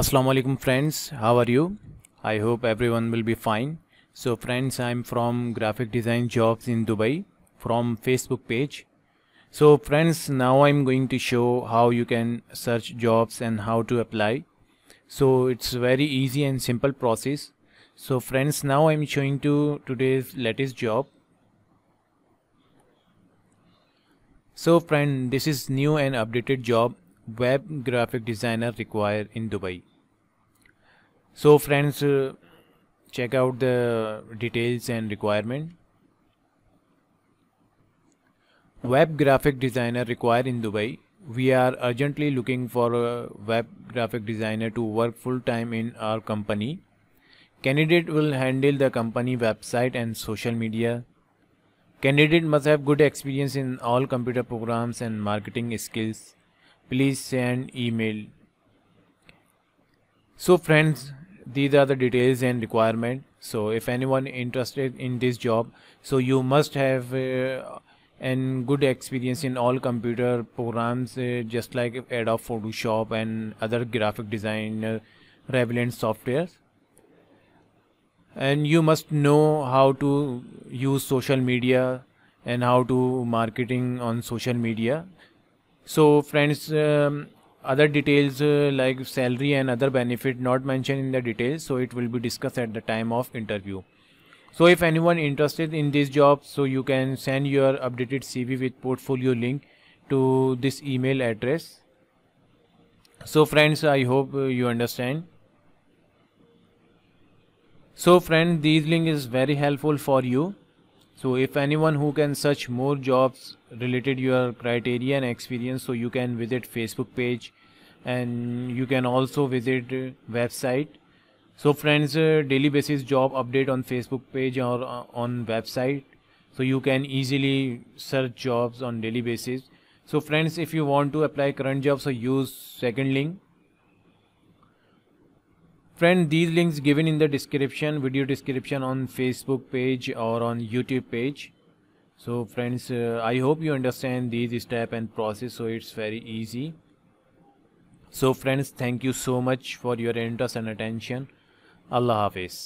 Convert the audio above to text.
Assalamu alaikum friends how are you I hope everyone will be fine so friends I'm from graphic design jobs in Dubai from Facebook page so friends now I'm going to show how you can search jobs and how to apply so it's very easy and simple process so friends now I'm showing to today's latest job so friend this is new and updated job web graphic designer required in Dubai. So friends, uh, check out the details and requirement. Web graphic designer required in Dubai. We are urgently looking for a web graphic designer to work full time in our company. Candidate will handle the company website and social media. Candidate must have good experience in all computer programs and marketing skills please send email so friends these are the details and requirement so if anyone interested in this job so you must have uh, and good experience in all computer programs uh, just like Adobe Photoshop and other graphic design relevant softwares and you must know how to use social media and how to marketing on social media so friends um, other details uh, like salary and other benefit not mentioned in the details so it will be discussed at the time of interview so if anyone interested in this job so you can send your updated cv with portfolio link to this email address so friends i hope uh, you understand so friend this link is very helpful for you so if anyone who can search more jobs related your criteria and experience so you can visit facebook page and you can also visit website so friends uh, daily basis job update on facebook page or uh, on website so you can easily search jobs on daily basis so friends if you want to apply current job so use second link friend these links given in the description video description on facebook page or on youtube page so friends uh, i hope you understand these step and process so it's very easy so friends thank you so much for your interest and attention allah hafiz